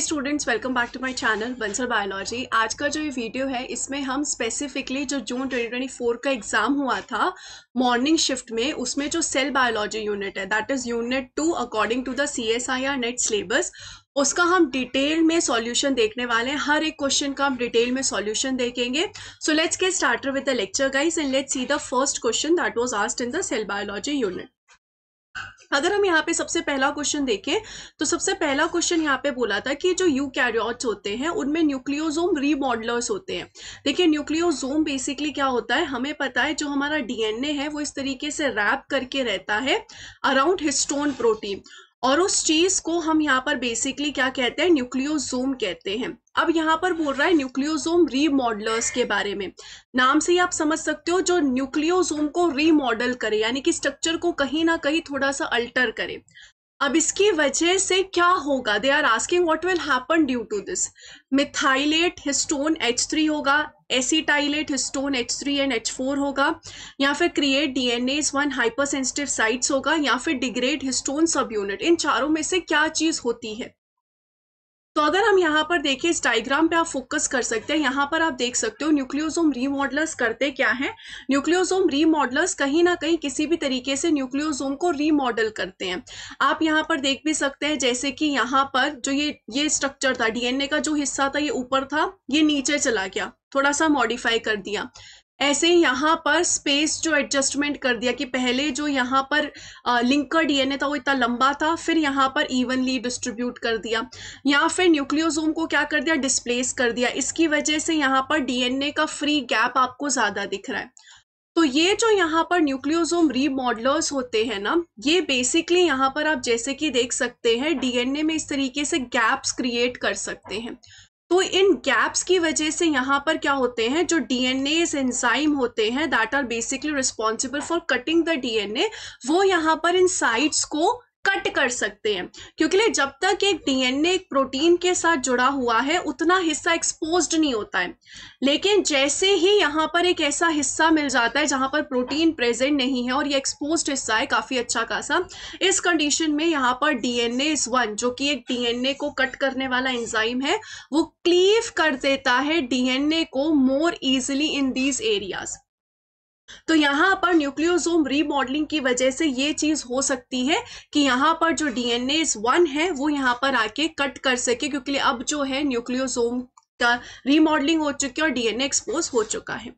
Students welcome back to my channel Bansal biology आज का जो ये वीडियो है इसमें हम स्पेसिफिकली जो जून 2024 का एग्ज़ाम हुआ था मॉर्निंग शिफ्ट में उसमें जो सेल बायोलॉजी यूनिट है that is unit two according to the C S I R NET syllabus उसका हम डिटेल में सॉल्यूशन देखने वाले हैं हर एक क्वेश्चन का हम डिटेल में सॉल्यूशन देखेंगे so let's get started with the lecture guys and let's see the first question that was asked in the cell biology unit अगर हम यहाँ पे सबसे पहला क्वेश्चन देखें तो सबसे पहला क्वेश्चन यहाँ पे बोला था कि जो यूकैरियोट्स होते हैं उनमें न्यूक्लियोजोम रीमॉडलर्स होते हैं देखिए न्यूक्लियोजोम बेसिकली क्या होता है हमें पता है जो हमारा डीएनए है वो इस तरीके से रैप करके रहता है अराउंड हिस्टोन प्रोटीन और उस चीज को हम यहाँ पर बेसिकली क्या कहते हैं न्यूक्लियोजोम कहते हैं अब यहाँ पर बोल रहा है न्यूक्लियोजोम रीमॉडलर्स के बारे में नाम से ही आप समझ सकते हो जो न्यूक्लियोजोम को रीमॉडल करे यानी कि स्ट्रक्चर को कहीं ना कहीं थोड़ा सा अल्टर करे अब इसकी वजह से क्या होगा they are asking what will happen due to this methylate histone H three होगा acetylate histone H three and H four होगा या फिर create DNase one hypersensitive sites होगा या फिर डिग्रेड हिस्टोन सब यूनिट इन चारों में से क्या चीज़ होती है तो अगर हम यहाँ पर देखें इस डायग्राम पे आप फोकस कर सकते हैं यहाँ पर आप देख सकते हो न्यूक्लियोसोम रीमॉडलर्स करते क्या हैं न्यूक्लियोसोम रीमॉडलर्स कहीं ना कहीं किसी भी तरीके से न्यूक्लियोसोम को रीमॉडल करते हैं आप यहाँ पर देख भी सकते हैं जैसे कि यहाँ पर जो ये ये स्ट्रक्चर था डीएनए का जो हिस्सा था ये ऊपर था ये नीचे चला गया थोड़ा सा मॉडिफाई कर दिया ऐसे यहाँ पर स्पेस जो एडजस्टमेंट कर दिया कि पहले जो यहाँ पर लिंकर डीएनए था वो इतना लंबा था फिर यहाँ पर इवनली डिस्ट्रीब्यूट कर दिया या फिर न्यूक्लियोजोम को क्या कर दिया डिस्प्लेस कर दिया इसकी वजह से यहाँ पर डीएनए का फ्री गैप आपको ज़्यादा दिख रहा है तो ये जो यहाँ पर न्यूक्लियोजोम रीमॉडलर्स होते हैं ना ये बेसिकली यहाँ पर आप जैसे कि देख सकते हैं डीएनए में इस तरीके से गैप्स क्रिएट कर सकते हैं तो इन गैप्स की वजह से यहाँ पर क्या होते हैं जो डीएनए एंजाइम होते हैं that are basically responsible for cutting the DNA वो यहाँ पर इन साइट्स को कट कर सकते हैं क्योंकि जब तक एक डीएनए एक प्रोटीन के साथ जुड़ा हुआ है उतना हिस्सा एक्सपोज्ड नहीं होता है लेकिन जैसे ही यहाँ पर एक ऐसा हिस्सा मिल जाता है जहाँ पर प्रोटीन प्रेजेंट नहीं है और ये एक्सपोज्ड हिस्सा है काफ़ी अच्छा खासा इस कंडीशन में यहाँ पर डीएनए इस वन जो कि एक डीएनए को कट करने वाला एंजाइम है वो क्लीव कर देता है डीएनए को more easily in these areas तो यहां पर न्यूक्लियोसोम रीमॉडलिंग की वजह से ये चीज हो सकती है कि यहां पर जो डीएनए वन है वो यहां पर आके कट कर सके क्योंकि अब जो है न्यूक्लियोसोम का रीमॉडलिंग हो चुकी है और डीएनए एक्सपोज हो चुका है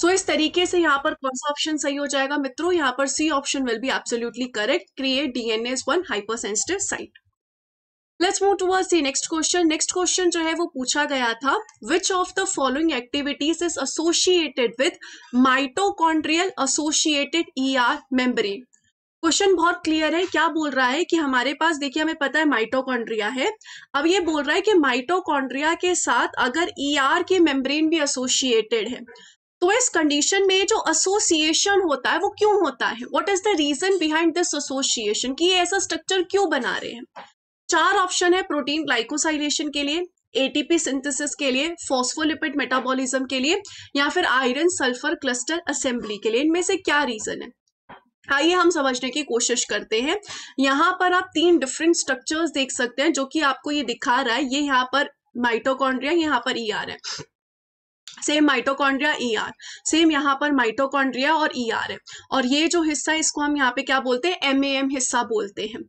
सो so, इस तरीके से यहाँ पर कौन सा ऑप्शन सही हो जाएगा मित्रों यहाँ पर C option will be absolutely correct create DNA one hyper site let's move towards the next question next question जो है वो पूछा गया था which of the following activities is associated with mitochondrial associated E R question बहुत clear है क्या बोल रहा है कि हमारे पास देखिए हमें पता है माइटोकॉन्ड्रिया है अब ये बोल रहा है कि माइटोकॉन्ड्रिया के साथ अगर ईआर e ER के मेम्ब्रेन भी एसोसिएटेड है तो इस कंडीशन में जो एसोसिएशन होता है वो क्यों होता है what is the reason behind this association कि ये ऐसा स्ट्रक्चर क्यों बना रहे हैं चार ऑप्शन है प्रोटीन ग्लाइकोसाइलेशन के लिए एटीपी सिंथेसिस के लिए फॉस्फोलिपिड मेटाबॉलिज्म के लिए या फिर आयरन सल्फर क्लस्टर असेंबली के लिए इनमें से क्या रीजन है आइए हम समझने की कोशिश करते हैं यहाँ पर आप तीन डिफरेंट स्ट्रक्चर्स देख सकते हैं जो कि आपको ये दिखा रहा है ये यहाँ पर माइटोकॉन्ड्रिया यहाँ पर ई e आर है same mitochondria E R same यहाँ पर माइटोकॉन्ड्रिया और ई e ER आर है और ये जो हिस्सा है इसको हम यहाँ पे क्या बोलते हैं एम ए एम हिस्सा बोलते हैं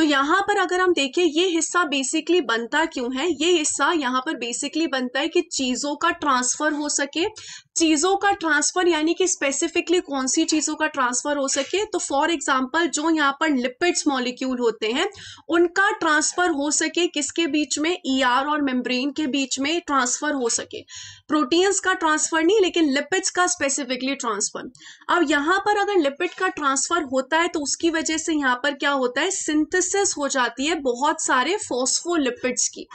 तो यहाँ पर अगर हम देखें ये हिस्सा बेसिकली बनता क्यों है ये हिस्सा यहाँ पर बेसिकली बनता है कि चीज़ों का ट्रांसफ़र हो सके चीज़ों का ट्रांसफ़र यानी कि स्पेसिफिकली कौन सी चीज़ों का ट्रांसफ़र हो सके तो फॉर एग्जाम्पल जो यहाँ पर लिपिड्स मॉलिक्यूल होते हैं उनका ट्रांसफ़र हो सके किसके बीच में ई e ER और मेम्ब्रेन के बीच में ट्रांसफ़र हो सके प्रोटीन्स का ट्रांसफ़र नहीं लेकिन लिपिड्स का स्पेसिफिकली ट्रांसफ़र अब यहाँ पर अगर लिपिड का ट्रांसफ़र होता है तो उसकी वजह से यहाँ पर क्या होता है सिंथिस सिंथेसिस हो जाती है बहुत सारे फॉस्फोलिपिड्स की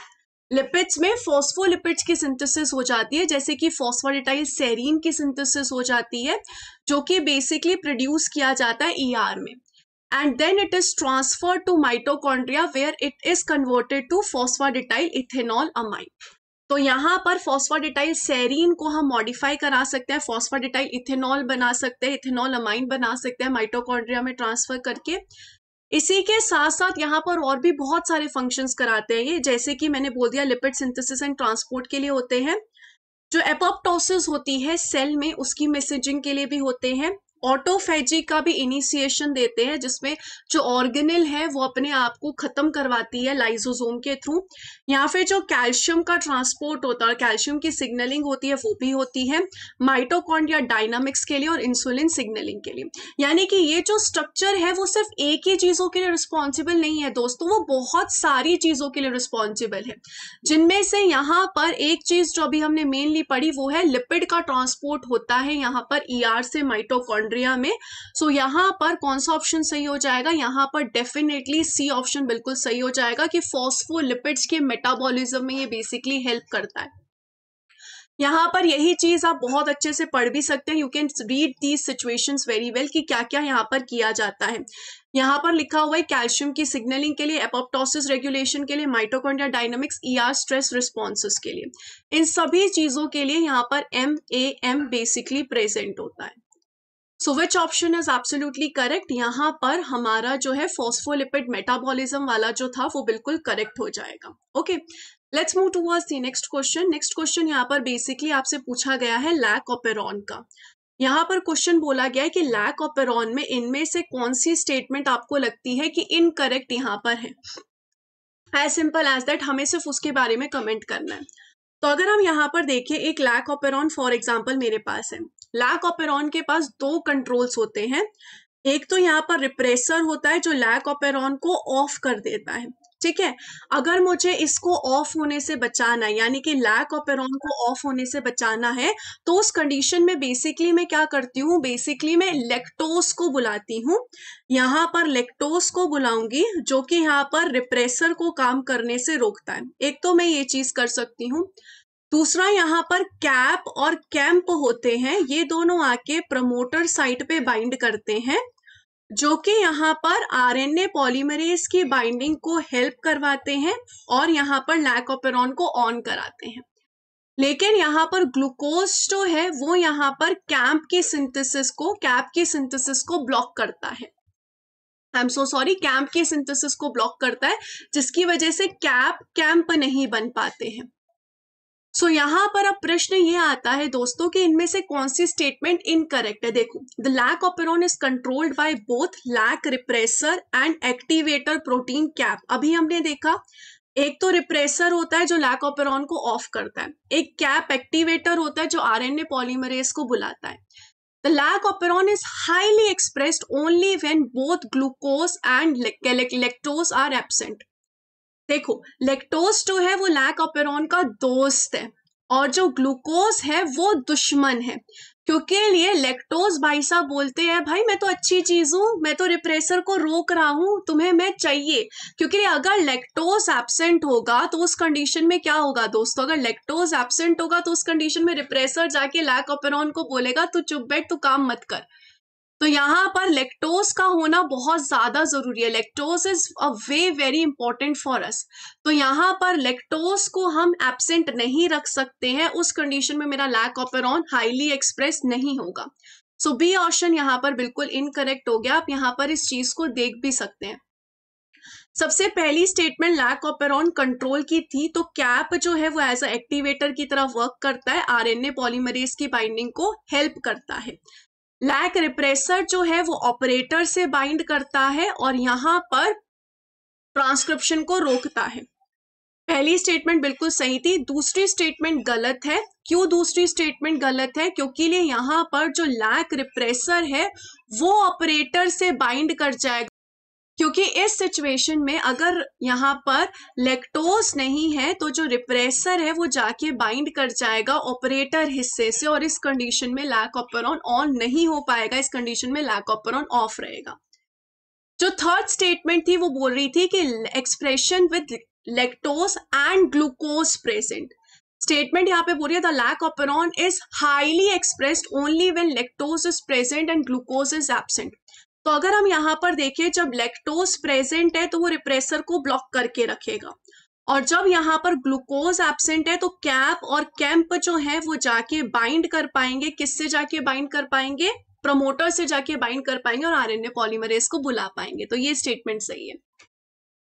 लिपिड्स में फॉस्फोलिपिड्स की सिंथेसिस हो जाती है जैसे कि फॉस्फोलिटाइल सेरीन की सिंथेसिस हो जाती है जो कि बेसिकली प्रोड्यूस किया जाता है ईआर e ER में and then it is transfer to mitochondria where it is converted to phosphatidylethanolamine तो यहाँ पर फॉस्फाडिटाइल सेरीन को हम मॉडिफाई करा सकते हैं फॉस्फाडिटाइल इथेनॉल बना सकते हैं इथेनॉल अमाइन बना सकते हैं माइटोकॉन्ड्रिया में ट्रांसफर करके इसी के साथ साथ यहाँ पर और भी बहुत सारे फंक्शंस कराते हैं ये जैसे कि मैंने बोल दिया लिपिड सिंथेसिस एंड ट्रांसपोर्ट के लिए होते हैं जो एपोप्टोसिस होती है सेल में उसकी मैसेजिंग के लिए भी होते हैं ऑटोफेजी का भी इनिशिएशन देते हैं जिसमें जो ऑर्गेनिल है वो अपने आप को खत्म करवाती है लाइजोजोम के थ्रू या फिर जो कैल्शियम का ट्रांसपोर्ट होता है कैल्शियम की सिग्नलिंग होती है वो भी होती है माइटोकॉन्ड्रिया डायनामिक्स के लिए और इंसुलिन सिग्नलिंग के लिए यानी कि ये जो स्ट्रक्चर है वो सिर्फ एक ही चीज़ों के लिए रिस्पॉन्सिबल नहीं है दोस्तों वो बहुत सारी चीज़ों के लिए रिस्पॉन्सिबल है जिनमें से यहाँ पर एक चीज़ जो अभी हमने मेनली पढ़ी वो है लिपिड का ट्रांसपोर्ट होता है यहाँ पर ई e ER से माइटोकॉन्ड अलेक्जेंड्रिया में सो so, यहाँ पर कौन सा ऑप्शन सही हो जाएगा यहाँ पर डेफिनेटली सी ऑप्शन बिल्कुल सही हो जाएगा कि फॉस्फोलिपिड्स के मेटाबॉलिज्म में ये बेसिकली हेल्प करता है यहाँ पर यही चीज आप बहुत अच्छे से पढ़ भी सकते हैं you can read these situations very well कि क्या क्या यहाँ पर किया जाता है यहाँ पर लिखा हुआ है कैल्शियम की सिग्नलिंग के लिए एपोप्टोसिस रेगुलेशन के लिए mitochondria dynamics ER stress responses के लिए इन सभी चीजों के लिए यहाँ पर M A M basically present होता है so which option is absolutely correct यहाँ पर हमारा जो है फॉस्फोलिपिड मेटाबॉलिज्म वाला जो था वो बिल्कुल करेक्ट हो जाएगा okay let's move towards the next question next question यहाँ पर बेसिकली आपसे पूछा गया है लैक ऑपेरॉन का यहाँ पर क्वेश्चन बोला गया है कि लैक ऑपेरॉन में इनमें से कौन सी स्टेटमेंट आपको लगती है कि इनकरेक्ट यहाँ पर है एज सिंपल एज दैट हमें सिर्फ उसके बारे में कमेंट करना है तो अगर हम यहाँ पर देखें एक लैक ऑपेरॉन फॉर एग्जाम्पल मेरे पास है लैक ऑपेरॉन के पास दो कंट्रोल्स होते हैं एक तो यहाँ पर रिप्रेसर होता है जो लैक ऑपेरॉन को ऑफ कर देता है ठीक है अगर मुझे इसको ऑफ होने से बचाना है यानी कि लैक ऑपेरॉन को ऑफ होने से बचाना है तो उस कंडीशन में बेसिकली मैं क्या करती हूँ बेसिकली मैं लेक्टोस को बुलाती हूँ यहाँ पर लेक्टोस को बुलाऊंगी जो कि यहाँ पर रिप्रेसर को काम करने से रोकता है एक तो मैं ये चीज कर सकती हूँ दूसरा यहाँ पर कैप और कैंप होते हैं ये दोनों आके प्रमोटर साइट पे बाइंड करते हैं जो कि यहाँ पर आरएनए पॉलीमरेज की बाइंडिंग को हेल्प करवाते हैं और यहाँ पर लैकोपेरॉन को ऑन कराते हैं लेकिन यहाँ पर ग्लूकोज जो है वो यहाँ पर कैंप की सिंथेसिस को कैप की सिंथेसिस को ब्लॉक करता है I am so sorry camp की सिंथेसिस को ब्लॉक करता है जिसकी वजह से कैप कैंप नहीं बन पाते हैं सो यहाँ पर अब प्रश्न ये आता है दोस्तों कि इनमें से कौन सी स्टेटमेंट इनकरेक्ट है देखो the lac operon is controlled by both lac repressor and activator protein CAP अभी हमने देखा एक तो रिप्रेसर होता है जो लैक ऑपेरॉन को ऑफ करता है एक कैप एक्टिवेटर होता है जो आर एन को बुलाता है The lactoperon is highly expressed only when both glucose and lactose are absent. देखो लेक्टोज जो है वो लैक ऑपेरॉन का दोस्त है और जो ग्लूकोज है वो दुश्मन है क्योंकि लिए लेक्टोज भाई साहब बोलते हैं भाई मैं तो अच्छी चीज हूं मैं तो रिप्रेसर को रोक रहा हूं तुम्हें मैं चाहिए क्योंकि अगर लेक्टोज एबसेंट होगा तो उस कंडीशन में क्या होगा दोस्तों अगर लेक्टोज एबसेंट होगा तो उस कंडीशन में रिप्रेसर जाके लैक ऑपेरॉन को बोलेगा तू चुप बैठ तू काम मत कर तो यहाँ पर लेक्टोज का होना बहुत ज़्यादा ज़रूरी है lactose is a way very important for us तो यहाँ पर लेक्टोज को हम एबसेंट नहीं रख सकते हैं उस कंडीशन में मेरा लैक ऑपेरॉन हाईली एक्सप्रेस नहीं होगा सो बी ऑप्शन यहाँ पर बिल्कुल इनकरेक्ट हो गया आप यहाँ पर इस चीज़ को देख भी सकते हैं सबसे पहली स्टेटमेंट लैक ऑपेरॉन कंट्रोल की थी तो कैप जो है वो एज अ एक्टिवेटर की तरह वर्क करता है आरएनए पॉलीमरेज की बाइंडिंग को हेल्प करता है लैक रिप्रेसर जो है वो ऑपरेटर से बाइंड करता है और यहां पर ट्रांसक्रिप्शन को रोकता है पहली स्टेटमेंट बिल्कुल सही थी दूसरी स्टेटमेंट गलत है क्यों दूसरी स्टेटमेंट गलत है क्योंकि लिए यहाँ पर जो लैक रिप्रेसर है वो ऑपरेटर से बाइंड कर जाएगा क्योंकि इस सिचुएशन में अगर यहाँ पर लेक्टोज नहीं है तो जो रिप्रेसर है वो जाके बाइंड कर जाएगा ऑपरेटर हिस्से से और इस कंडीशन में लैक ऑपरॉन ऑन नहीं हो पाएगा इस कंडीशन में लैक ऑपरॉन ऑफ रहेगा जो थर्ड स्टेटमेंट थी वो बोल रही थी कि expression with lactose and glucose present statement यहाँ पे बोल रही है the lac operon is highly expressed only when lactose is present and glucose is absent तो अगर हम यहाँ पर देखें जब लेक्टोज प्रेजेंट है तो वो रिप्रेसर को ब्लॉक करके रखेगा और जब यहाँ पर ग्लूकोज एबसेंट है तो कैप और कैंप जो है वो जाके बाइंड कर पाएंगे किससे जाके बाइंड कर पाएंगे प्रमोटर से जाके बाइंड कर पाएंगे और आरएनए पॉलीमरेज को बुला पाएंगे तो ये स्टेटमेंट सही है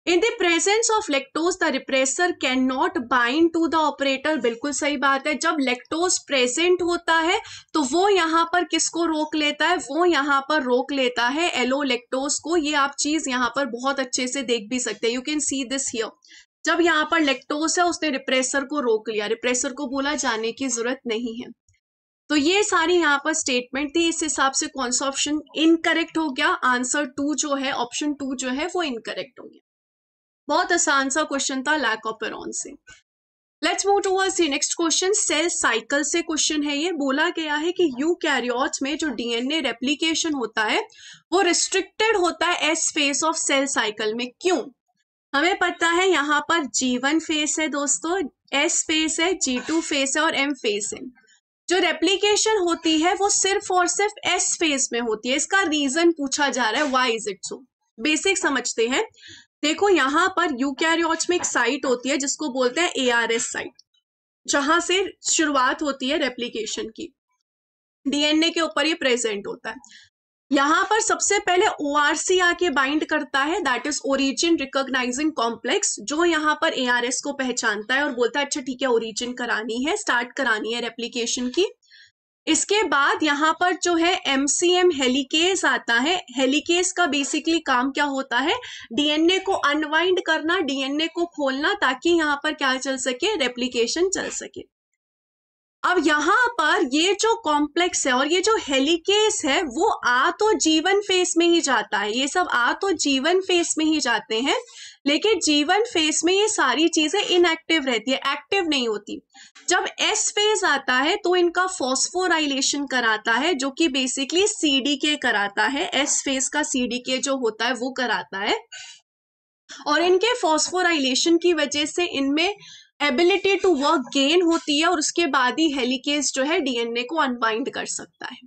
in the presence of lactose the repressor can not bind to the operator बिल्कुल सही बात है जब लेक्टोज प्रेजेंट होता है तो वो यहाँ पर किसको रोक लेता है वो यहाँ पर रोक लेता है एलो लेक्टोज को ये आप चीज यहाँ पर बहुत अच्छे से देख भी सकते हैं you can see this here जब यहाँ पर लेक्टोज है उसने रिप्रेसर को रोक लिया रिप्रेसर को बोला जाने की जरूरत नहीं है तो ये सारी यहाँ पर स्टेटमेंट थी इस हिसाब से कौन सा ऑप्शन इनकरेक्ट हो गया आंसर टू जो है ऑप्शन टू जो है वो इनकरेक्ट हो गया बहुत आसान सा क्वेश्चन था लैक ऑफ पेरॉन से let's move towards the next question cell cycle से क्वेश्चन है ये बोला गया है कि यू कैरियोट्स में जो डीएनए रेप्लीकेशन होता है वो रिस्ट्रिक्टेड होता है S phase of cell cycle में क्यों हमें पता है यहाँ पर जी वन फेस है दोस्तों एस फेस है जी टू फेस है और एम फेस है जो रेप्लीकेशन होती है वो सिर्फ और सिर्फ एस फेस में होती है इसका रीजन पूछा जा रहा है why is it so basic समझते हैं देखो यहाँ पर यूकैरियोट्स में एक साइट होती है जिसको बोलते हैं एआरएस साइट जहां से शुरुआत होती है रेप्लीकेशन की डीएनए के ऊपर ये प्रेजेंट होता है यहां पर सबसे पहले सी आके बाइंड करता है that is origin recognizing complex जो यहाँ पर एआरएस को पहचानता है और बोलता है अच्छा ठीक है ओरिजिन करानी है स्टार्ट करानी है रेप्लीकेशन की इसके बाद यहाँ पर जो है एम सी एम हेलीकेस आता है हेलीकेस का बेसिकली काम क्या होता है डीएनए को अनवाइंड करना डीएनए को खोलना ताकि यहाँ पर क्या चल सके रेप्लीकेशन चल सके अब यहाँ पर ये जो कॉम्प्लेक्स है और ये जो हेलीकेस है वो आ तो जीवन फेस में ही जाता है ये सब आ तो जीवन फेस में ही जाते हैं लेकिन जीवन फेस में ये सारी चीजें इनएक्टिव रहती है एक्टिव नहीं होती जब एस फेज आता है तो इनका फॉस्फोराइलेशन कराता है जो कि बेसिकली सीडीके कराता है एस फेज का सीडीके जो होता है वो कराता है और इनके फॉस्फोराइलेशन की वजह से इनमें एबिलिटी टू वर्क गेन होती है और उसके बाद ही हेलीकेस जो है डीएनए को अनबाइंड कर सकता है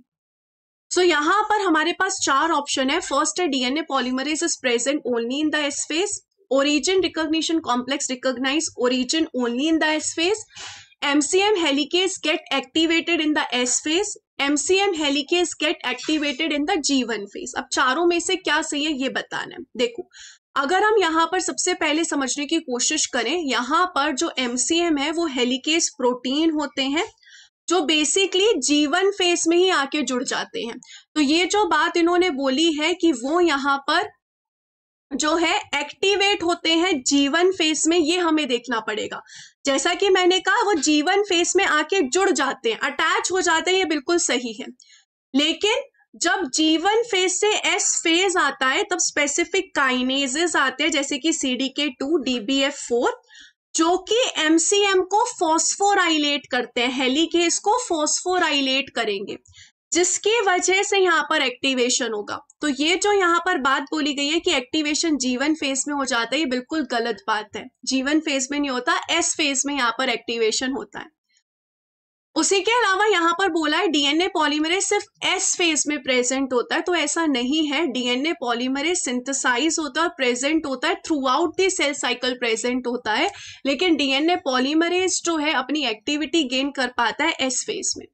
सो so, यहां पर हमारे पास चार ऑप्शन है फर्स्ट है DNA polymerase is present only in the S phase origin recognition complex recognize origin only in the S phase MCM helicase get activated in the S phase MCM helicase get activated in the G one phase अब चारों में से क्या सही है ये बताना है देखो अगर हम यहाँ पर सबसे पहले समझने की कोशिश करें यहाँ पर जो एमसीएम है वो हेलिकेस प्रोटीन होते हैं जो बेसिकली जीवन फेस में ही आके जुड़ जाते हैं तो ये जो बात इन्होंने बोली है कि वो यहाँ पर जो है एक्टिवेट होते हैं जीवन फेस में ये हमें देखना पड़ेगा जैसा कि मैंने कहा वो जीवन फेस में आके जुड़ जाते हैं अटैच हो जाते हैं ये बिल्कुल सही है लेकिन जब जीवन फेज से एस फेज आता है तब स्पेसिफिक काइनेजेस आते हैं जैसे कि C D K two DBF four जो कि एमसीएम को फॉस्फोराइलेट करते हैं हेलीकेस को फॉस्फोराइलेट करेंगे जिसकी वजह से यहाँ पर एक्टिवेशन होगा तो ये जो यहाँ पर बात बोली गई है कि एक्टिवेशन जीवन फेज में हो जाता है ये बिल्कुल गलत बात है जीवन फेज में नहीं होता एस फेज में यहाँ पर एक्टिवेशन होता है उसी के अलावा यहाँ पर बोला है डीएनए पॉलीमरेज सिर्फ एस फेज में प्रेजेंट होता है तो ऐसा नहीं है डीएनए पॉलीमरेज सिंथेसाइज होता है प्रेजेंट होता है throughout the cell cycle present होता है लेकिन डीएनए पॉलीमरेज जो है अपनी एक्टिविटी गेन कर पाता है एस फेज में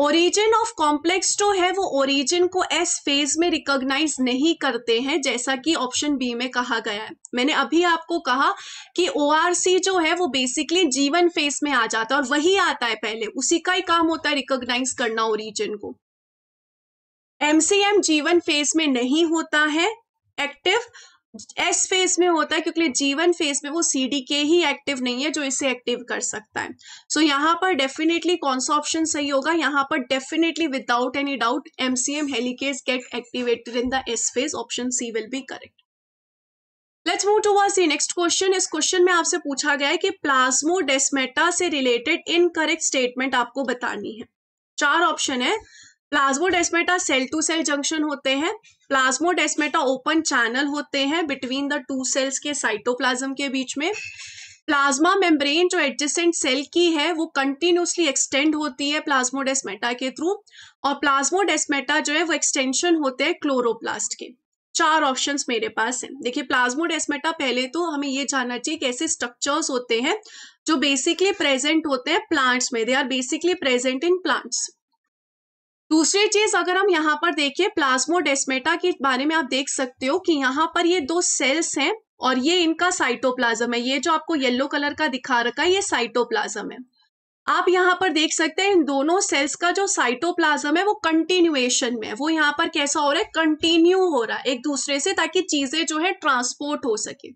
ओरिजिन ऑफ कॉम्प्लेक्स जो है वो ओरिजिन को एस फेज में रिकॉग्नाइज नहीं करते हैं जैसा कि ऑप्शन बी में कहा गया है मैंने अभी आपको कहा कि ओ जो है वो बेसिकली जीवन फेज में आ जाता है और वही आता है पहले उसी का ही काम होता है रिकॉग्नाइज करना ओरिजिन को एमसीएम जीवन फेज में नहीं होता है एक्टिव एस फेज में होता है क्योंकि जीवन फेज में वो सी डी के ही एक्टिव नहीं है जो इसे एक्टिव कर सकता है सो so, यहाँ पर डेफिनेटली कौन सा ऑप्शन सही होगा यहाँ पर definitely without any doubt MCM helicase get activated in the S phase option C will be correct let's move to the next question इस क्वेश्चन में आपसे पूछा गया है कि प्लाज्मोडेस्मेटा से रिलेटेड इनकरेक्ट स्टेटमेंट आपको बतानी है चार ऑप्शन है plasmodesmata cell to cell junction होते हैं प्लाज्मोडेस्मेटा ओपन चैनल होते हैं बिटवीन द टू सेल्स के साइटोप्लाज्म के बीच में प्लाज्मा मेम्ब्रेन जो एडजेसेंट सेल की है वो कंटिन्यूसली एक्सटेंड होती है प्लाज्मोडेस्मेटा के थ्रू और प्लाज्मोडेस्मेटा जो है वो एक्सटेंशन होते हैं क्लोरोप्लास्ट के चार ऑप्शन मेरे पास हैं देखिए प्लाज्मोडेस्मेटा पहले तो हमें ये जानना चाहिए कैसे स्ट्रक्चर्स होते हैं जो बेसिकली प्रेजेंट होते हैं प्लांट्स में they are basically present in plants दूसरी चीज अगर हम यहाँ पर देखिए प्लाज्मोडेस्मेटा के बारे में आप देख सकते हो कि यहाँ पर ये दो सेल्स हैं और ये इनका साइटोप्लाज्म है ये जो आपको येलो कलर का दिखा रखा है ये साइटोप्लाज्म है आप यहाँ पर देख सकते हैं इन दोनों सेल्स का जो साइटोप्लाज्म है वो कंटिन्यूएशन में है वो यहाँ पर कैसा हो रहा है कंटिन्यू हो रहा है एक दूसरे से ताकि चीजें जो है ट्रांसपोर्ट हो सके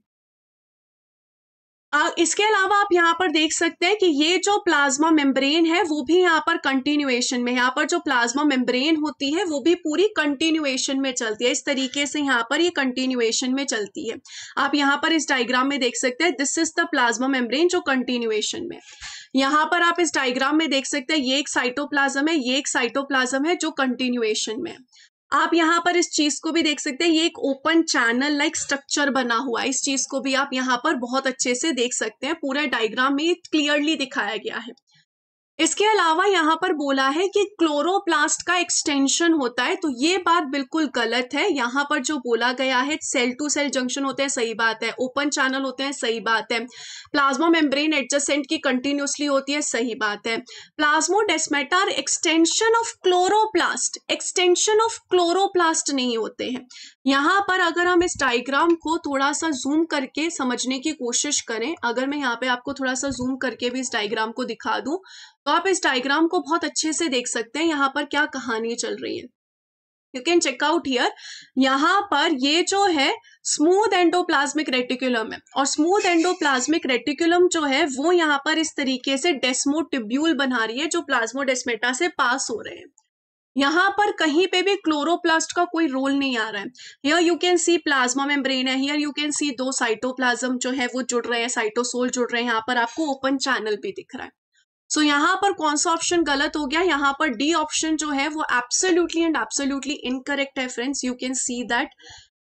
इसके अलावा आप यहाँ पर देख सकते हैं कि ये जो प्लाज्मा मेम्ब्रेन है वो भी यहाँ पर कंटिन्यूएशन में यहाँ पर जो प्लाज्मा मेम्ब्रेन होती है वो भी पूरी कंटिन्यूएशन में चलती है इस तरीके से यहाँ पर ये कंटिन्यूएशन में चलती है आप यहाँ पर इस डायग्राम में देख सकते हैं this is the plasma membrane जो कंटिन्यूएशन में यहाँ पर आप इस डायग्राम में देख सकते हैं ये एक साइटोप्लाज्म है ये एक साइटोप्लाज्म है जो कंटिन्यूएशन में है आप यहाँ पर इस चीज को भी देख सकते हैं ये एक ओपन चैनल लाइक स्ट्रक्चर बना हुआ है इस चीज को भी आप यहाँ पर बहुत अच्छे से देख सकते हैं पूरा डायग्राम में क्लियरली दिखाया गया है इसके अलावा यहाँ पर बोला है कि क्लोरोप्लास्ट का एक्सटेंशन होता है तो ये बात बिल्कुल गलत है यहाँ पर जो बोला गया है सेल टू सेल जंक्शन होते हैं सही बात है ओपन चैनल होते हैं सही बात है प्लाज्मा मेम्ब्रेन एडजस्टेंट की कंटिन्यूसली होती है सही बात है डेस्मेटार extension of chloroplast extension of chloroplast नहीं होते हैं यहाँ पर अगर हम इस डाइग्राम को थोड़ा सा जूम करके समझने की कोशिश करें अगर मैं यहाँ पे आपको थोड़ा सा जूम करके भी इस डायग्राम को दिखा दूँ तो आप इस डायग्राम को बहुत अच्छे से देख सकते हैं यहाँ पर क्या कहानी चल रही है you can check out here यहाँ पर ये जो है स्मूथ एंडोप्लाज्मिक रेटिकुलम है और स्मूथ एंडोप्लाज्मिक रेटिकुलम जो है वो यहाँ पर इस तरीके से डेस्मोटिब्यूल बना रही है जो प्लाज्मोडेस्मेटा से पास हो रहे हैं यहाँ पर कहीं पे भी क्लोरोप्लास्ट का कोई रोल नहीं आ रहा है here you can see plasma membrane है हियर यू कैन सी दो साइटोप्लाज्म जो है वो जुड़ रहे हैं साइटोसोल जुड़ रहे हैं यहाँ पर आपको ओपन चैनल भी दिख रहा है सो so, यहां पर कौन सा ऑप्शन गलत हो गया यहां पर डी ऑप्शन जो है वो एब्सोल्यूटली एंड एब्सोल्यूटली इनकरेक्ट है friends you can see that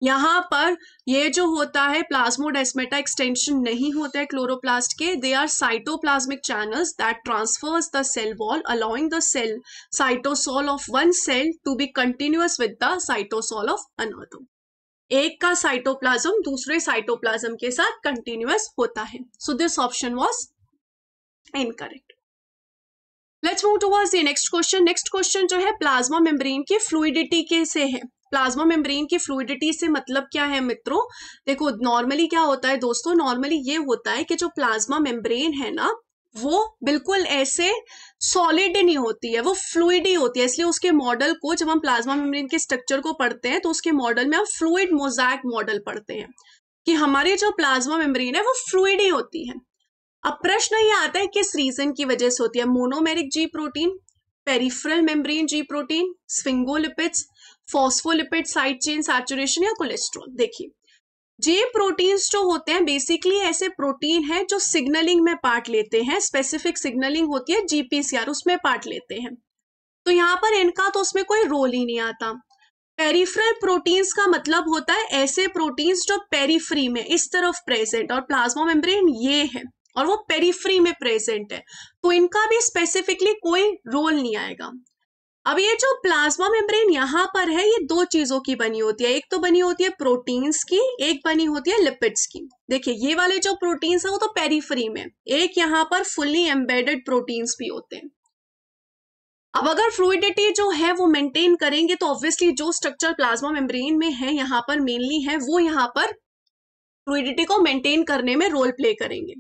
यहां पर ये जो होता है प्लाज्मोडेस्मेटा एक्सटेंशन नहीं होता है क्लोरोप्लास्ट के they are cytoplasmic channels that transfers the cell wall allowing the cell cytosol of one cell to be continuous with the cytosol of another एक का साइटोप्लाज्म दूसरे साइटोप्लाज्म के साथ कंटिन्यूअस होता है so this option was incorrect let's move towards the next question next question जो है plasma membrane की फ्लूडिटी के से है प्लाज्मा मेम्ब्रेन की फ्लूडिटी से मतलब क्या है मित्रों देखो नॉर्मली क्या होता है दोस्तों नॉर्मली ये होता है कि जो प्लाज्मा मेम्ब्रेन है ना वो बिल्कुल ऐसे सॉलिड नहीं होती है वो फ्लूड ही होती है इसलिए उसके मॉडल को जब हम प्लाज्मा मेम्ब्रेन के स्ट्रक्चर को पढ़ते हैं तो उसके मॉडल में हम फ्लूड मोजैक मॉडल पढ़ते हैं कि हमारे जो प्लाज्मा मेम्ब्रेन है वो फ्लूड ही होती है अब प्रश्न ये आता है किस रीजन की वजह से होती है monomeric G protein peripheral membrane G protein sphingolipids phospholipid side chain saturation या कोलेस्ट्रॉल देखिए जे प्रोटीन्स जो होते हैं बेसिकली ऐसे प्रोटीन हैं जो सिग्नलिंग में पार्ट लेते हैं स्पेसिफिक सिग्नलिंग होती है जीपीसीआर उसमें पार्ट लेते हैं तो यहाँ पर इनका तो उसमें कोई रोल ही नहीं आता पेरिफ्रल प्रोटीन्स का मतलब होता है ऐसे प्रोटीन्स जो पेरीफ्री में इस तरफ प्रेजेंट और प्लाज्मा मेम्ब्रेन ये है और वो पेरीफ्री में प्रेजेंट है तो इनका भी स्पेसिफिकली कोई रोल नहीं आएगा अब ये जो प्लाज्मा मेम्ब्रेन यहाँ पर है ये दो चीजों की बनी होती है एक तो बनी होती है प्रोटीन्स की एक बनी होती है लिपिड्स की देखिए ये वाले जो प्रोटीन्स है वो तो पेरीफ्री में एक यहाँ पर फुल्ली एम्बेडेड प्रोटीन्स भी होते हैं अब अगर फ्लूडिटी जो है वो मेंटेन करेंगे तो ऑब्वियसली जो स्ट्रक्चर प्लाज्मा मेम्ब्रेन में है यहाँ पर मेनली है वो यहाँ पर फ्लूडिटी को मेंटेन करने में रोल प्ले करेंगे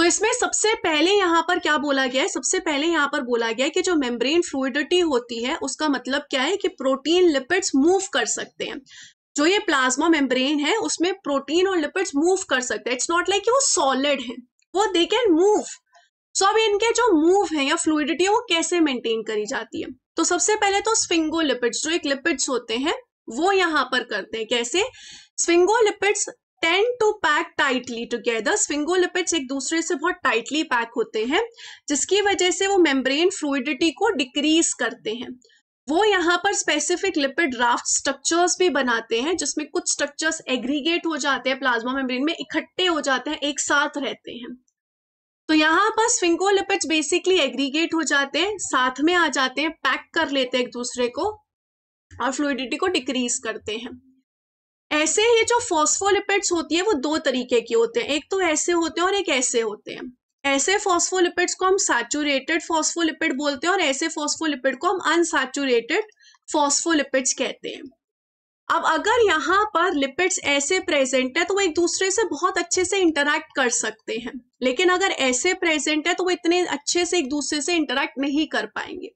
तो इसमें सबसे पहले यहाँ पर क्या बोला गया है सबसे पहले यहाँ पर बोला गया है कि जो मेम्ब्रेन फ्लूडिटी होती है उसका मतलब क्या है कि प्रोटीन लिपिड्स मूव कर सकते हैं जो ये प्लाज्मा मेम्ब्रेन है उसमें प्रोटीन और लिपिड्स मूव कर सकते हैं इट्स नॉट लाइक वो सॉलिड है वो दे कैन मूव सो अब इनके जो मूव है या फ्लूडिटी है वो कैसे मेंटेन करी जाती है तो सबसे पहले तो स्फिंगो लिपिड्स जो एक लिपिड्स होते हैं वो यहाँ पर करते हैं कैसे sphingolipids tend to pack tightly together sphingolipids एक दूसरे से बहुत टाइटली पैक होते हैं जिसकी वजह से वो मेम्ब्रेन फ्लूडिटी को डिक्रीज करते हैं वो यहाँ पर स्पेसिफिक लिपिड राफ्ट स्ट्रक्चर्स भी बनाते हैं जिसमें कुछ स्ट्रक्चर्स एग्रीगेट हो जाते हैं प्लाज्मा मेम्ब्रेन में इकट्ठे हो जाते हैं एक साथ रहते हैं तो यहाँ पर स्विंगोलिपिड्स बेसिकली एग्रीगेट हो जाते हैं साथ में आ जाते हैं पैक कर लेते हैं एक दूसरे को और फ्लूडिटी को डिक्रीज करते हैं ऐसे ही जो फॉस्फोलिपिड्स होती है वो दो तरीके के होते हैं एक तो ऐसे होते हैं और एक ऐसे होते हैं ऐसे फॉस्फोलिपिड्स को हम सैचुरेटेड फॉस्फोलिपिड बोलते हैं और ऐसे फॉस्फोलिपिड को हम अनसैचुरेटेड फॉस्फोलिपिड्स कहते हैं अब अगर यहाँ पर लिपिड्स ऐसे प्रेजेंट है तो वो एक दूसरे से बहुत अच्छे से इंटरैक्ट कर सकते हैं लेकिन अगर ऐसे प्रेजेंट है तो वो इतने अच्छे से एक दूसरे से इंटरैक्ट नहीं कर पाएंगे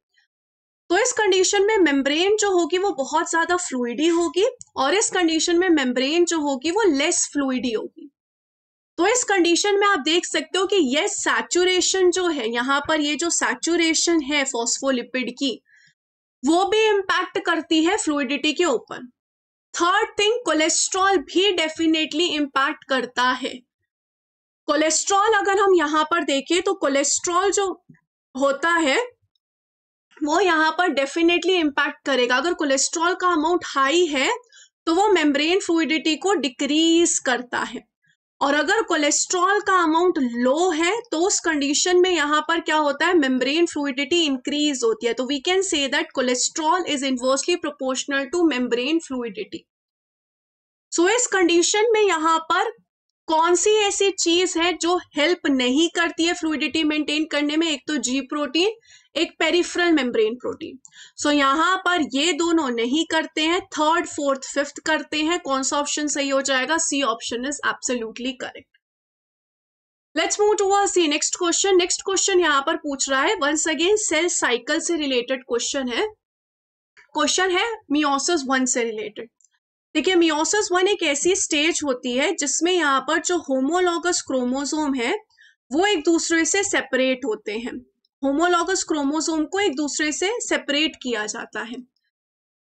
तो इस कंडीशन में मेम्ब्रेन जो होगी वो बहुत ज्यादा फ्लूइडी होगी और इस कंडीशन में मेम्ब्रेन जो होगी वो लेस फ्लूडी होगी तो इस कंडीशन में आप देख सकते हो कि ये सैचुरेशन जो है यहाँ पर ये जो सैचुरेशन है फॉस्फोलिपिड की वो भी इम्पैक्ट करती है फ्लूडिटी के ऊपर थर्ड थिंग कोलेस्ट्रॉल भी डेफिनेटली इम्पैक्ट करता है कोलेस्ट्रॉल अगर हम यहाँ पर देखें तो कोलेस्ट्रॉल जो होता है वो यहाँ पर डेफिनेटली इम्पैक्ट करेगा अगर कोलेस्ट्रॉल का अमाउंट हाई है तो वो मेम्ब्रेन फ्लूडिटी को डिक्रीज करता है और अगर कोलेस्ट्रॉल का अमाउंट लो है तो उस कंडीशन में यहाँ पर क्या होता है मेम्ब्रेन फ्लूडिटी इंक्रीज होती है तो we can say that cholesterol is inversely proportional to membrane fluidity so इस कंडीशन में यहाँ पर कौन सी ऐसी चीज है जो हेल्प नहीं करती है फ्लूडिटी मेंटेन करने में एक तो जी प्रोटीन एक पेरिफ्रल मेम्ब्रेन प्रोटीन सो यहां पर ये दोनों नहीं करते हैं थर्ड फोर्थ फिफ्थ करते हैं कौन सा ऑप्शन सही हो जाएगा C option is absolutely correct let's move to see next question next question यहाँ पर पूछ रहा है वंस अगेन सेल साइकिल से रिलेटेड क्वेश्चन है क्वेश्चन है मियोसिस वन से रिलेटेड देखिए मियोसिस वन एक ऐसी स्टेज होती है जिसमें यहाँ पर जो होमोलॉगस क्रोमोसोम है वो एक दूसरे से सेपरेट होते हैं होमोलॉगस क्रोमोसोम को एक दूसरे से सेपरेट किया जाता है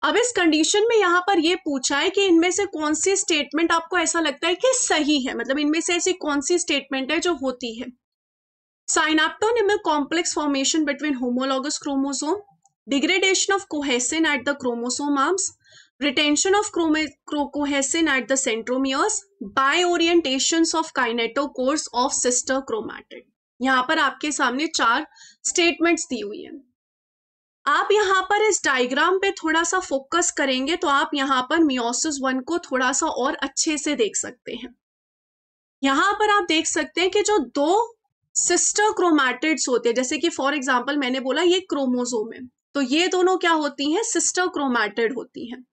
अब इस कंडीशन में यहाँ पर यह पूछा है कि इनमें से कौन सी स्टेटमेंट आपको ऐसा लगता है कि सही है मतलब इनमें से ऐसी कौन सी स्टेटमेंट है जो होती है synaptonemal complex formation between homologous chromosome cohesin at the chromosome arms retention of retention at the at by centromeres of kinetochores of sister chromatid यहाँ पर आपके सामने चार स्टेटमेंट्स दी हुई हैं आप यहाँ पर इस डायग्राम पे थोड़ा सा फोकस करेंगे तो आप यहाँ पर मियोसिस वन को थोड़ा सा और अच्छे से देख सकते हैं यहाँ पर आप देख सकते हैं कि जो दो सिस्टर क्रोमैटिड्स होते हैं जैसे कि फॉर एग्जाम्पल मैंने बोला ये क्रोमोजोम है तो ये दोनों क्या होती हैं सिस्टर क्रोमैटिड होती हैं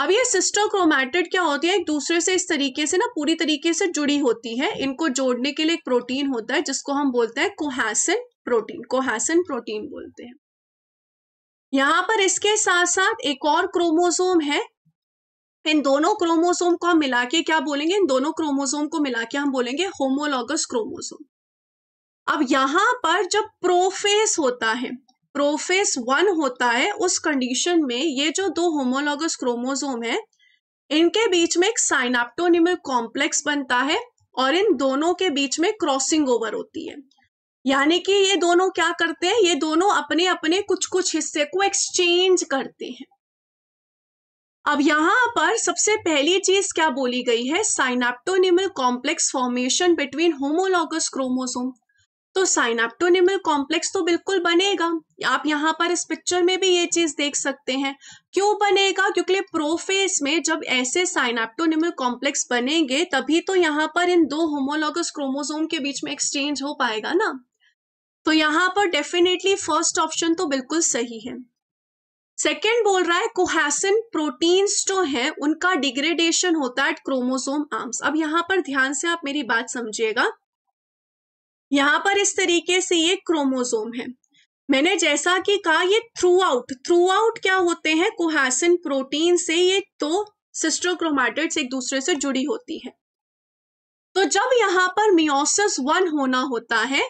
अब ये सिस्टर क्रोमैटिड क्या होती है एक दूसरे से इस तरीके से ना पूरी तरीके से जुड़ी होती है इनको जोड़ने के लिए एक प्रोटीन होता है जिसको हम बोलते हैं कोहैसन प्रोटीन कोहैसन प्रोटीन बोलते हैं यहां पर इसके साथ साथ एक और क्रोमोसोम है इन दोनों क्रोमोसोम को हम मिला के क्या बोलेंगे इन दोनों क्रोमोसोम को मिला के हम बोलेंगे होमोलॉगस क्रोमोसोम अब यहां पर जब प्रोफेस होता है प्रोफेस वन होता है उस कंडीशन में ये जो दो होमोलॉगस क्रोमोजोम है इनके बीच में एक साइनाप्टोनिमल कॉम्प्लेक्स बनता है और इन दोनों के बीच में क्रॉसिंग ओवर होती है यानी कि ये दोनों क्या करते हैं ये दोनों अपने अपने कुछ कुछ हिस्से को एक्सचेंज करते हैं अब यहाँ पर सबसे पहली चीज क्या बोली गई है synaptonemal complex formation between homologous chromosome तो साइनाप्टोनिमल कॉम्प्लेक्स तो बिल्कुल बनेगा आप यहाँ पर इस पिक्चर में भी ये चीज देख सकते हैं क्यों बनेगा क्योंकि प्रोफेस में जब ऐसे साइनाप्टोनिमल कॉम्प्लेक्स बनेंगे तभी तो यहाँ पर इन दो होमोलोगस क्रोमोजोम के बीच में एक्सचेंज हो पाएगा ना तो यहाँ पर डेफिनेटली फर्स्ट ऑप्शन तो बिल्कुल सही है सेकेंड बोल रहा है कोहैसन प्रोटीन्स जो है उनका डिग्रेडेशन होता है क्रोमोसोम आर्म्स अब यहाँ पर ध्यान से आप मेरी बात समझिएगा यहाँ पर इस तरीके से ये क्रोमोजोम है मैंने जैसा कि कहा ये थ्रू आउट थ्रू आउट क्या होते हैं कोहासन प्रोटीन से ये दो सिस्टर एक दूसरे से जुड़ी होती है तो जब यहाँ पर मियोसिस वन होना होता है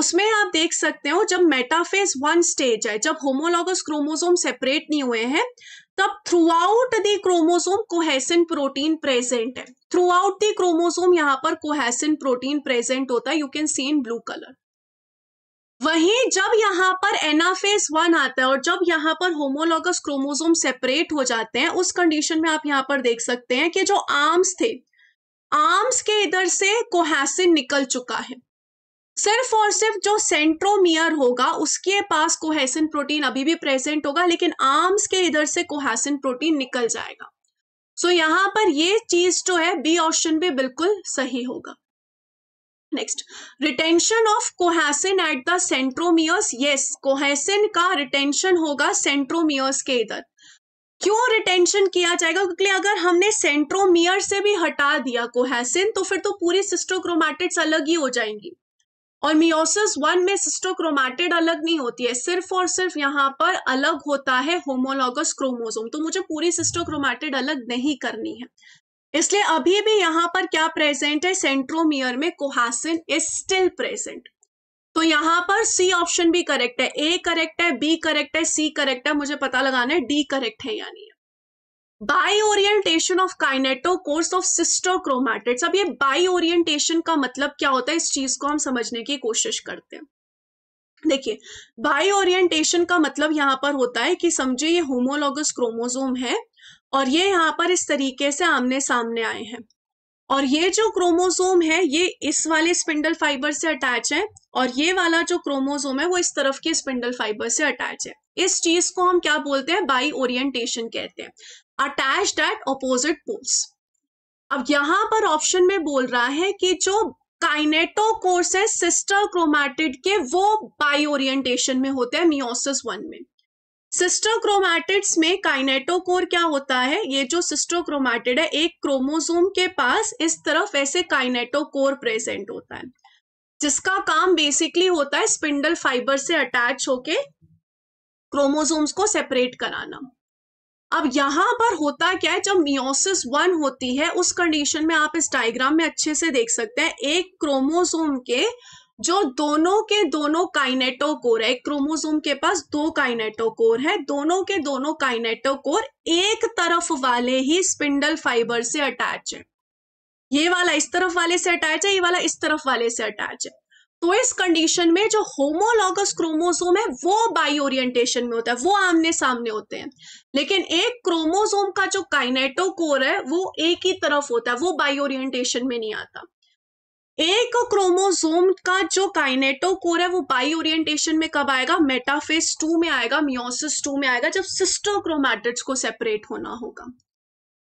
उसमें आप देख सकते हो जब मेटाफेज वन स्टेज है जब होमोलॉगस क्रोमोसोम सेपरेट नहीं हुए हैं तब throughout the chromosome cohesin protein present है थ्रू आउट दी क्रोमोसोम यहां पर कोहेसिन प्रोटीन प्रेजेंट होता है you can see in blue colour वहीं जब यहां पर एनाफेस वन आता है और जब यहां पर होमोलॉगस क्रोमोसोम सेपरेट हो जाते हैं उस कंडीशन में आप यहां पर देख सकते हैं कि जो आर्म्स थे आर्म्स के इधर से कोहेसिन निकल चुका है सिर्फ और सिर्फ जो सेंट्रोमियर होगा उसके पास कोहेसिन प्रोटीन अभी भी प्रेजेंट होगा लेकिन आर्म्स के इधर से कोहेसिन प्रोटीन निकल जाएगा सो so, यहां पर ये चीज जो है बी ऑप्शन भी बिल्कुल सही होगा next retention of cohesin at the centromeres yes cohesin का रिटेंशन होगा सेंट्रोमियस के इधर क्यों रिटेंशन किया जाएगा क्योंकि अगर हमने सेंट्रोमियर से भी हटा दिया कोहैसिन तो फिर तो पूरी सिस्टोक्रोमैटिड्स अलग ही हो जाएंगी और मियोसिस वन में सिस्टोक्रोमैटिड अलग नहीं होती है सिर्फ और सिर्फ यहाँ पर अलग होता है होमोलॉगस क्रोमोसोम तो मुझे पूरी सिस्टोक्रोमैटिड अलग नहीं करनी है इसलिए अभी भी यहाँ पर क्या प्रेजेंट है सेंट्रोमियर में कोहासिन इज स्टिल प्रेजेंट तो यहाँ पर सी ऑप्शन भी करेक्ट है ए करेक्ट है बी करेक्ट है सी करेक्ट है मुझे पता लगाना है डी करेक्ट है यानी bi orientation of kinetochores of sister chromatids अब ये बाई ओरिएंटेशन का मतलब क्या होता है इस चीज को हम समझने की कोशिश करते हैं देखिए बाई ओरिएंटेशन का मतलब यहाँ पर होता है कि समझे ये होमोलॉगस क्रोमोजोम है और ये यहाँ पर इस तरीके से आमने सामने आए हैं और ये जो क्रोमोसोम है ये इस वाले स्पिंडल फाइबर से अटैच है और ये वाला जो क्रोमोसोम है वो इस तरफ के स्पिंडल फाइबर से अटैच है इस चीज को हम क्या बोलते हैं बाई ओरिएंटेशन कहते हैं अटैच्ड एट ऑपोजिट पोल्स अब यहां पर ऑप्शन में बोल रहा है कि जो काइनेटोकोर्स है सिस्टर क्रोमैटिड के वो बाई ओरिएंटेशन में होते हैं मियोसिस वन में सिस्टर क्रोमैटिड्स में काइनेटोकोर क्या होता है ये जो सिस्टर क्रोमैटिड है एक क्रोमोसोम के पास इस तरफ ऐसे काइनेटोकोर प्रेजेंट होता है जिसका काम बेसिकली होता है स्पिंडल फाइबर से अटैच होके क्रोमोसोम्स को सेपरेट कराना अब यहां पर होता क्या है जब मियोसिस वन होती है उस कंडीशन में आप इस डायग्राम में अच्छे से देख सकते हैं एक क्रोमोसोम के जो दोनों के दोनों काइनेटोकोर है एक क्रोमोसोम के पास दो काइनेटोकोर है दोनों के दोनों काइनेटोकोर एक तरफ वाले ही स्पिंडल फाइबर से अटैच है ये वाला इस तरफ वाले से अटैच है ये वाला इस तरफ वाले से अटैच है तो इस कंडीशन में जो होमोलॉगस क्रोमोसोम है वो बाई ओरिएंटेशन में होता है वो आमने सामने होते हैं लेकिन एक क्रोमोसोम का जो काइनेटोकोर है वो एक ही तरफ होता है वो बाई ओरिएंटेशन में नहीं आता एक क्रोमोसोम का जो काइनेटोकोर है वो बाई ओरिएंटेशन में कब आएगा मेटाफेस टू में आएगा मियोसिस टू में आएगा जब सिस्टर क्रोमैटिड्स को सेपरेट होना होगा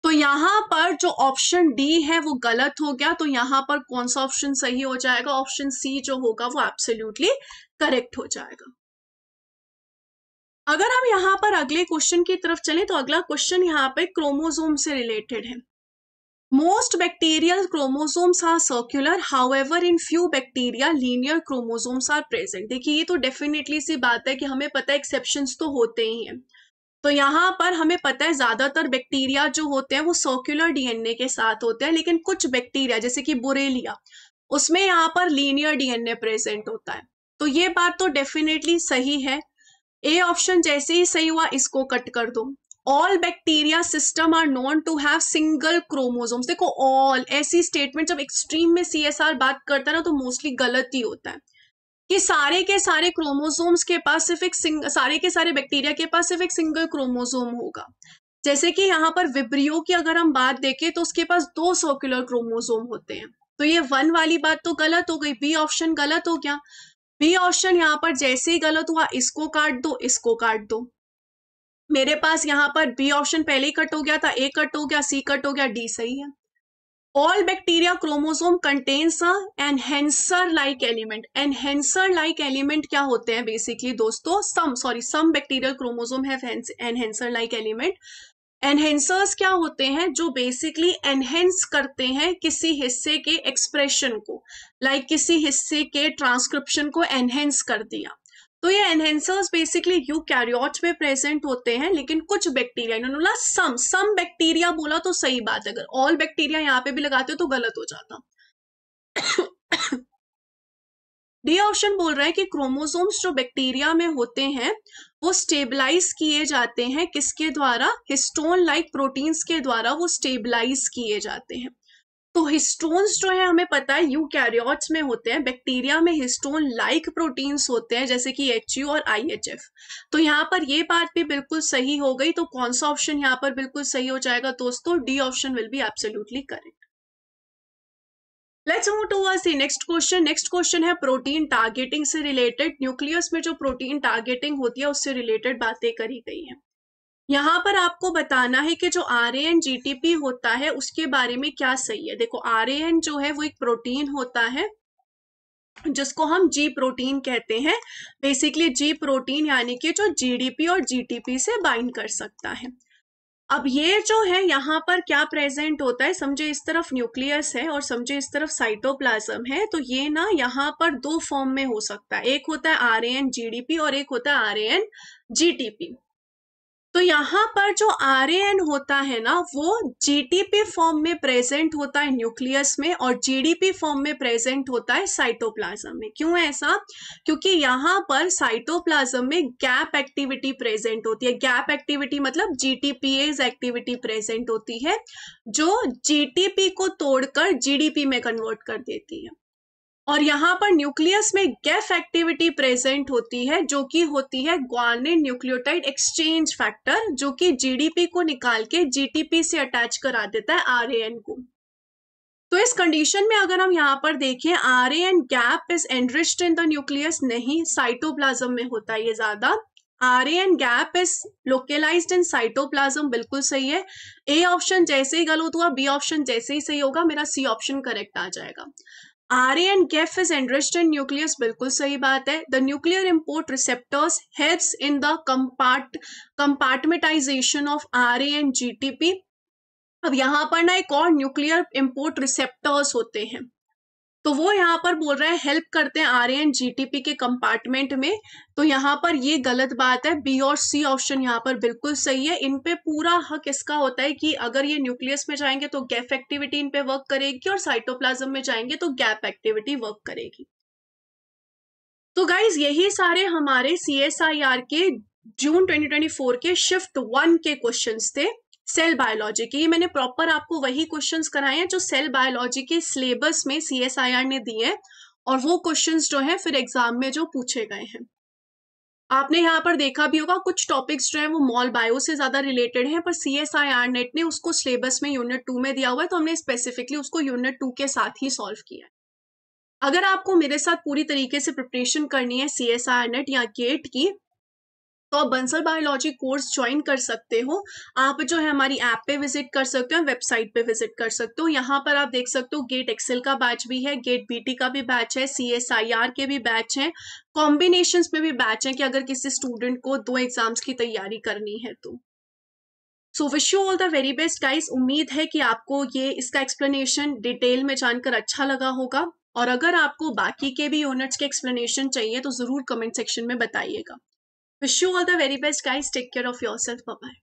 तो यहां पर जो ऑप्शन डी है वो गलत हो गया तो यहां पर कौन सा ऑप्शन सही हो जाएगा ऑप्शन सी जो होगा वो एब्सोल्यूटली करेक्ट हो जाएगा अगर हम यहाँ पर अगले क्वेश्चन की तरफ चलें तो अगला क्वेश्चन यहां पे क्रोमोजोम से रिलेटेड है most bacterial chromosomes are circular however in few bacteria linear chromosomes are present देखिए ये तो डेफिनेटली सी बात है कि हमें पता है एक्सेप्शन तो होते ही हैं तो यहाँ पर हमें पता है ज़्यादातर बैक्टीरिया जो होते हैं वो सर्कुलर डीएनए के साथ होते हैं लेकिन कुछ बैक्टीरिया जैसे कि बुरेलिया उसमें यहाँ पर लीनियर डीएनए प्रेजेंट होता है तो ये बात तो डेफिनेटली सही है ए ऑप्शन जैसे ही सही हुआ इसको कट कर दो all bacteria system are known to have single chromosomes देखो ऑल ऐसी स्टेटमेंट जब एक्सट्रीम में सी बात करता है ना तो मोस्टली गलत ही होता है कि सारे के सारे क्रोमोसोम्स के पास सिर्फ एक सिंग सारे के सारे बैक्टीरिया के पास सिर्फ एक सिंगल क्रोमोसोम होगा जैसे कि यहाँ पर विब्रियो की अगर हम बात देखें तो उसके पास दो सर्कुलर क्रोमोसोम होते हैं तो ये वन वाली बात तो गलत हो गई बी ऑप्शन गलत हो गया बी ऑप्शन यहाँ पर जैसे ही गलत हुआ इसको काट दो इसको काट दो मेरे पास यहाँ पर बी ऑप्शन पहले ही कट हो गया था ए कट हो गया सी कट हो गया डी सही है all bacteria chromosome contains enhancer like element enhancer like element क्या होते हैं बेसिकली दोस्तों some sorry some bacterial chromosome enhancer like element enhancers क्या होते हैं जो बेसिकली एनहेंस करते हैं किसी हिस्से के एक्सप्रेशन को लाइक like किसी हिस्से के ट्रांसक्रिप्शन को एनहेंस कर दिया तो ये एनहेंसर्स बेसिकली यूकैरियोट्स में प्रेजेंट होते हैं लेकिन कुछ बैक्टीरिया इन्होंने बोला सम सम बैक्टीरिया बोला तो सही बात है अगर ऑल बैक्टीरिया यहाँ पे भी लगाते हो तो गलत हो जाता डी ऑप्शन बोल रहा है कि क्रोमोसोम्स जो बैक्टीरिया में होते हैं वो स्टेबलाइज किए जाते हैं किसके द्वारा हिस्टोन लाइक प्रोटीन्स के द्वारा वो स्टेबलाइज किए जाते हैं तो हिस्टोन्स जो है हमें पता है यू कैरियोट्स में होते हैं बैक्टीरिया में हिस्टोन लाइक प्रोटीन्स होते हैं जैसे कि एच और आई तो यहाँ पर ये बात भी बिल्कुल सही हो गई तो कौन सा ऑप्शन यहाँ पर बिल्कुल सही हो जाएगा दोस्तों D option will be absolutely correct let's move to the next question next question है प्रोटीन टारगेटिंग से रिलेटेड न्यूक्लियस में जो प्रोटीन टारगेटिंग होती है उससे रिलेटेड बातें करी गई हैं यहाँ पर आपको बताना है कि जो आर एन जीटीपी होता है उसके बारे में क्या सही है देखो आर एन जो है वो एक प्रोटीन होता है जिसको हम जी प्रोटीन कहते हैं बेसिकली जी प्रोटीन यानी कि जो जीडीपी और जीटीपी से बाइंड कर सकता है अब ये जो है यहाँ पर क्या प्रेजेंट होता है समझे इस तरफ न्यूक्लियस है और समझे इस तरफ साइटोप्लाज्म है तो ये ना यहाँ पर दो फॉर्म में हो सकता है एक होता है आर एन पी और एक होता है आर एन पी तो यहाँ पर जो आर होता है ना वो जीटीपी फॉर्म में प्रेजेंट होता है न्यूक्लियस में और जीडीपी फॉर्म में प्रेजेंट होता है साइटोप्लाज्म में क्यों ऐसा क्योंकि यहाँ पर साइटोप्लाज्म में गैप एक्टिविटी प्रेजेंट होती है गैप एक्टिविटी मतलब जीटीपीएज एक्टिविटी प्रेजेंट होती है जो जीटीपी को तोड़कर जीडीपी में कन्वर्ट कर देती है और यहाँ पर न्यूक्लियस में गैफ एक्टिविटी प्रेजेंट होती है जो कि होती है ग्वानिन न्यूक्लियोटाइड एक्सचेंज फैक्टर जो कि जीडीपी को निकाल के जीटीपी से अटैच करा देता है आरएएन को तो इस कंडीशन में अगर हम यहाँ पर देखें R N GAP is enriched in the nucleus नहीं साइटोप्लाज्म में होता है ये ज्यादा R N GAP is localise in cytoplasm बिल्कुल सही है ए ऑप्शन जैसे ही गलत हुआ बी ऑप्शन जैसे ही सही होगा मेरा सी ऑप्शन करेक्ट आ जाएगा R N GEF is and in nucleus बिल्कुल सही बात है the nuclear import receptors helps in the कम्पार्ट compartmentalisation of R N P अब यहाँ पर ना एक और न्यूक्लियर इम्पोर्ट रिसेप्टर्स होते हैं तो वो यहाँ पर बोल रहा है हेल्प करते हैं आर्यन जीटीपी के कंपार्टमेंट में तो यहाँ पर ये गलत बात है बी और सी ऑप्शन यहाँ पर बिल्कुल सही है इन पे पूरा हक इसका होता है कि अगर ये न्यूक्लियस में जाएंगे तो गैप एक्टिविटी इन पे वर्क करेगी और साइटोप्लाज्म में जाएंगे तो गैप एक्टिविटी वर्क करेगी तो गाइज यही सारे हमारे सी के जून ट्वेंटी के शिफ्ट वन के क्वेश्चन थे सेल बायोलॉजी के ये मैंने प्रॉपर आपको वही क्वेश्चंस कराए हैं जो सेल बायोलॉजी के सिलेबस में सी ने दिए हैं और वो क्वेश्चंस जो है फिर एग्जाम में जो पूछे गए हैं आपने यहाँ पर देखा भी होगा कुछ टॉपिक्स जो है वो मॉल बायो से ज्यादा रिलेटेड हैं पर C S I R NET ने उसको सिलेबस में यूनिट टू में दिया हुआ है तो हमने स्पेसिफिकली उसको यूनिट टू के साथ ही सॉल्व किया है अगर आपको मेरे साथ पूरी तरीके से प्रिपरेशन करनी है C S I R NET या गेट की तो आप बंसल बायोलॉजी कोर्स ज्वाइन कर सकते हो आप जो है हमारी ऐप पे विजिट कर सकते हो वेबसाइट पे विजिट कर सकते हो यहाँ पर आप देख सकते हो गेट एक्सेल का बैच भी है गेट बीटी का भी बैच है सी एस आई आर के भी बैच है कॉम्बिनेशन में भी बैच है कि अगर किसी स्टूडेंट को दो एग्जाम्स की तैयारी करनी है तो so wish you all the very best guys उम्मीद है कि आपको ये इसका एक्सप्लेनेशन डिटेल में जानकर अच्छा लगा होगा और अगर आपको बाकी के भी यूनिट्स के एक्सप्लेनेशन चाहिए तो ज़रूर कमेंट सेक्शन में बताइएगा Wish you all the very best, guys. Take care of yourself. Bye bye.